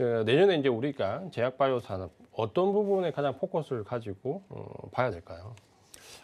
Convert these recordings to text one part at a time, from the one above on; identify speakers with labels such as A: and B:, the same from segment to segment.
A: 어, 내년에 이제 우리가 제약바이오 산업 어떤 부분에 가장 포커스를 가지고 어,
B: 봐야 될까요?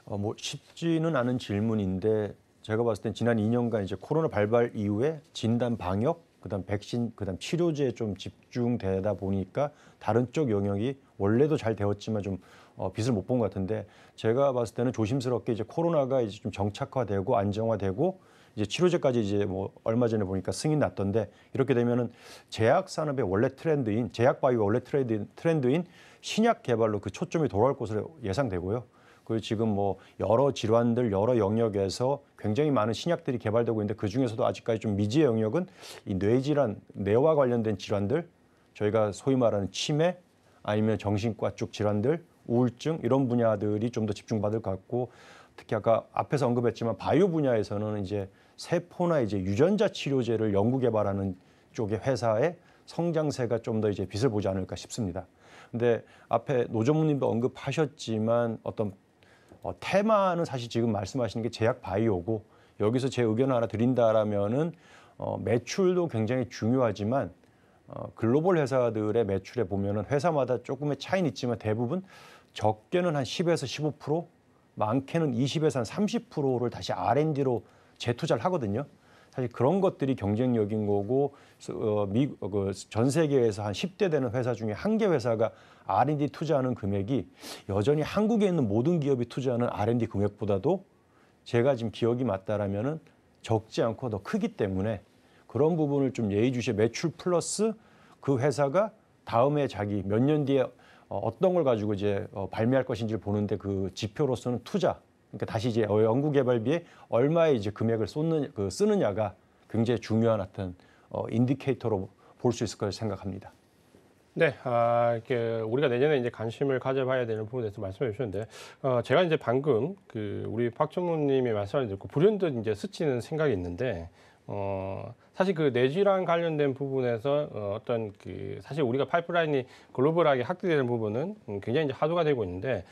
B: 어, 뭐 쉽지는 않은 질문인데 제가 봤을 땐 지난 2년간 이제 코로나 발발 이후에 진단 방역 그다음 백신, 그다음 치료제에 좀 집중되다 보니까 다른 쪽 영역이 원래도 잘 되었지만 좀 어, 빛을 못 본 것 같은데 제가 봤을 때는 조심스럽게 이제 코로나가 이제 좀 정착화되고 안정화되고 이제 치료제까지 이제 뭐 얼마 전에 보니까 승인 났던데 이렇게 되면은 제약 산업의 원래 트렌드인 제약 바이오 원래 트렌드인, 트렌드인 신약 개발로 그 초점이 돌아올 것으로 예상되고요. 그리고 지금 뭐 여러 질환들 여러 영역에서 굉장히 많은 신약들이 개발되고 있는데 그 중에서도 아직까지 좀 미지의 영역은 이 뇌질환, 뇌와 관련된 질환들 저희가 소위 말하는 치매 아니면 정신과 쪽 질환들 우울증 이런 분야들이 좀 더 집중받을 것 같고 특히 아까 앞에서 언급했지만 바이오 분야에서는 이제 세포나 이제 유전자 치료제를 연구 개발하는 쪽의 회사의 성장세가 좀 더 이제 빛을 보지 않을까 싶습니다. 근데 앞에 노조무님도 언급하셨지만 어떤 어, 테마는 사실 지금 말씀하시는 게 제약 바이오고 여기서 제 의견 을 하나 드린다라면은 어, 매출도 굉장히 중요하지만 어, 글로벌 회사들의 매출에 보면은 회사마다 조금의 차이는 있지만 대부분 적게는 한 10에서 15% 많게는 20에서 한 30%를 다시 R&D로 재투자를 하거든요. 사실 그런 것들이 경쟁력인 거고 어, 미, 어, 그전 세계에서 한 10대 되는 회사 중에 한 개 회사가 R&D 투자하는 금액이 여전히 한국에 있는 모든 기업이 투자하는 R&D 금액보다도 제가 지금 기억이 맞다라면은 적지 않고 더 크기 때문에 그런 부분을 좀 예의주시해 매출 플러스 그 회사가 다음에 자기 몇 년 뒤에 어, 어떤 걸 가지고 이제 어, 발매할 것인지를 보는데 그 지표로서는 투자 그러니까 다시 이제 어, 연구개발비에 얼마의 이제 금액을 쏟는 그 쓰느냐가 굉장히 중요한 어떤 어, 인디케이터로 볼 수 있을 거라 생각합니다.
A: 네, 아, 이렇게 우리가 내년에 이제 관심을 가져봐야 되는 부분에 대해서 말씀해 주셨는데, 어, 제가 이제 방금 그 우리 박정우님이 말씀을 듣고 불현듯 이제 스치는 생각이 있는데, 어, 사실 그 내질환 관련된 부분에서 어, 어떤 그 사실 우리가 파이프라인이 글로벌하게 확대되는 부분은 음, 굉장히 이제 화두가 되고 있는데,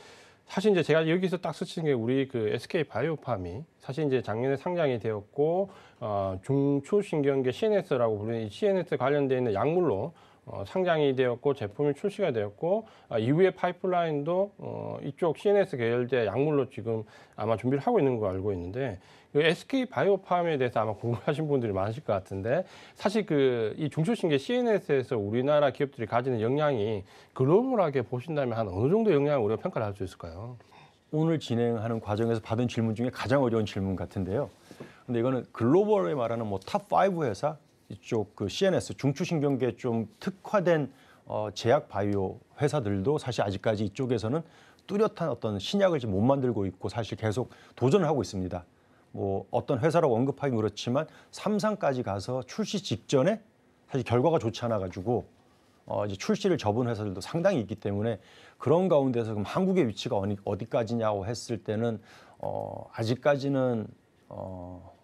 A: 사실 이제 제가 여기서 딱 스친 게 우리 그 SK 바이오팜이 사실 이제 작년에 상장이 되었고 어, 중추신경계 CNS라고 부르는 CNS 관련돼 있는 약물로 어, 상장이 되었고 제품이 출시가 되었고 아, 이후에 파이프라인도 어, 이쪽 CNS 계열제 약물로 지금 아마 준비를 하고 있는 거 알고 있는데 그 SK 바이오팜에 대해서 아마 궁금하신 분들이 많으실 것 같은데 사실 그이 중소신계 CNS에서 우리나라 기업들이 가지는 역량이 글로벌하게 보신다면 한 어느 정도 역량을 우리가 평가를 할 수 있을까요?
B: 오늘 진행하는 과정에서 받은 질문 중에 가장 어려운 질문 같은데요. 근데 이거는 글로벌에 말하는 뭐 탑 5 회사 이쪽 그 CNS 중추신경계 좀 특화된 어, 제약 바이오 회사들도 사실 아직까지 이쪽에서는 뚜렷한 어떤 신약을 지금 못 만들고 있고 사실 계속 도전을 하고 있습니다. 뭐 어떤 회사라고 언급하긴 그렇지만 삼상까지 가서 출시 직전에 사실 결과가 좋지 않아 가지고 어 이제 출시를 접은 회사들도 상당히 있기 때문에 그런 가운데서 그럼 한국의 위치가 어디, 어디까지냐고 했을 때는 어 아직까지는 어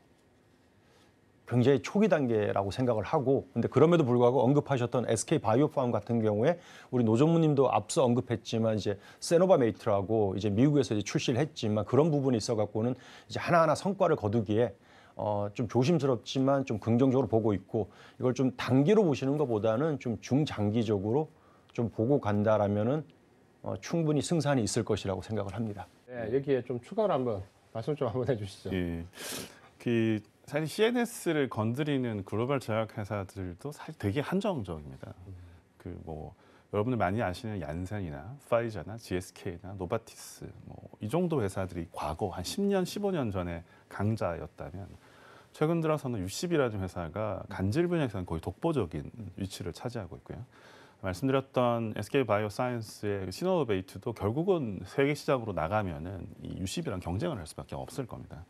B: 굉장히 초기 단계라고 생각을 하고 근데 그럼에도 불구하고 언급하셨던 SK 바이오팜 같은 경우에 우리 노전무님도 앞서 언급했지만 이제 세노바메이트라고 이제 미국에서 이제 출시를 했지만 그런 부분이 있어갖고는 이제 하나하나 성과를 거두기에 어, 좀 조심스럽지만 좀 긍정적으로 보고 있고 이걸 좀 단기로 보시는 것보다는 좀 중장기적으로 좀 보고 간다라면은 어, 충분히 승산이 있을 것이라고 생각을 합니다.
A: 네, 여기에 좀 추가로 한번 말씀 좀 한번 해주시죠.
B: 예. 그
C: 사실 CNS를 건드리는 글로벌 제약 회사들도 사실 되게 한정적입니다. 그 뭐 여러분들 많이 아시는 얀센이나 파이자나 GSK나 노바티스 뭐 이 정도 회사들이 과거 한 10년, 15년 전에 강자였다면 최근 들어서는 유십이라는 회사가 간질 분야에서는 거의 독보적인 위치를 차지하고 있고요. 말씀드렸던 SK 바이오사이언스의 시노베이트도 결국은 세계 시장으로 나가면은 이 유십이랑 경쟁을 할 수밖에 없을 겁니다.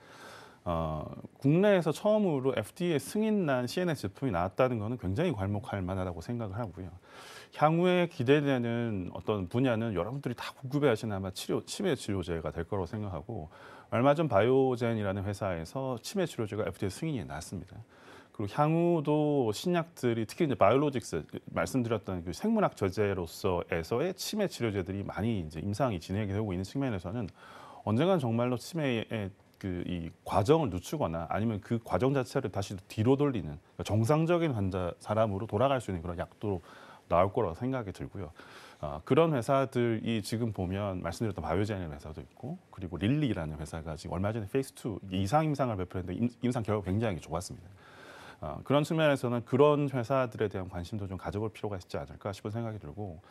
C: 어, 국내에서 처음으로 FDA 승인난 CNS 제품이 나왔다는 것은 굉장히 괄목할 만하다고 생각을 하고요. 향후에 기대되는 어떤 분야는 여러분들이 다 궁금해하시는 아마 치료, 치매 치료제가 될 거라고 생각하고 얼마 전 바이오젠이라는 회사에서 치매 치료제가 FDA 승인이 났습니다. 그리고 향후도 신약들이 특히 이제 바이오로직스 말씀드렸던 그 생물학 저제로서에서의 치매 치료제들이 많이 이제 임상이 진행 되고 있는 측면에서는 언젠간 정말로 치매의 그이 과정을 늦추거나 아니면 그 과정 자체를 다시 뒤로 돌리는 그러니까 정상적인 환자 사람으로 돌아갈 수 있는 그런 약도 나올 거라고 생각이 들고요. 어, 그런 회사들이 지금 보면 말씀드렸던 바이오젠이라는 회사도 있고 그리고 릴리라는 회사가 지금 얼마 전에 페이스 2 이상 임상을 발표했는데 임상 결과 굉장히 좋았습니다. 어, 그런 측면에서는 그런 회사들에 대한 관심도 좀 가져볼 필요가 있지 않을까 싶은 생각이 들고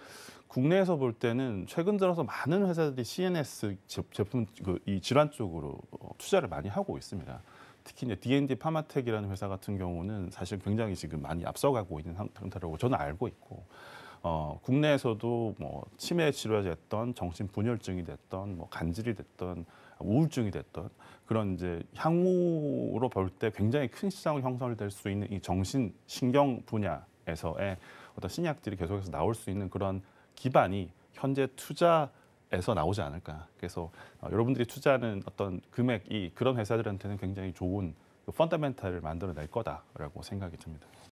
C: 국내에서 볼 때는 최근 들어서 많은 회사들이 CNS 제품 그, 이 질환 쪽으로 어, 투자를 많이 하고 있습니다. 특히 이제 D&D 파마텍이라는 회사 같은 경우는 사실 굉장히 지금 많이 앞서가고 있는 상태라고 저는 알고 있고 어, 국내에서도 뭐 치매 치료가 됐던 정신 분열증이 됐던 뭐 간질이 됐던 우울증이 됐던 그런 이제 향후로 볼 때 굉장히 큰 시장을 형성될 수 있는 이 정신 신경 분야에서의 어떤 신약들이 계속해서 나올 수 있는 그런 기반이 현재 투자에서 나오지 않을까. 그래서 어, 여러분들이 투자하는 어떤 금액이 그런 회사들한테는 굉장히 좋은 그 펀더멘탈을 만들어낼 거다라고 생각이 듭니다.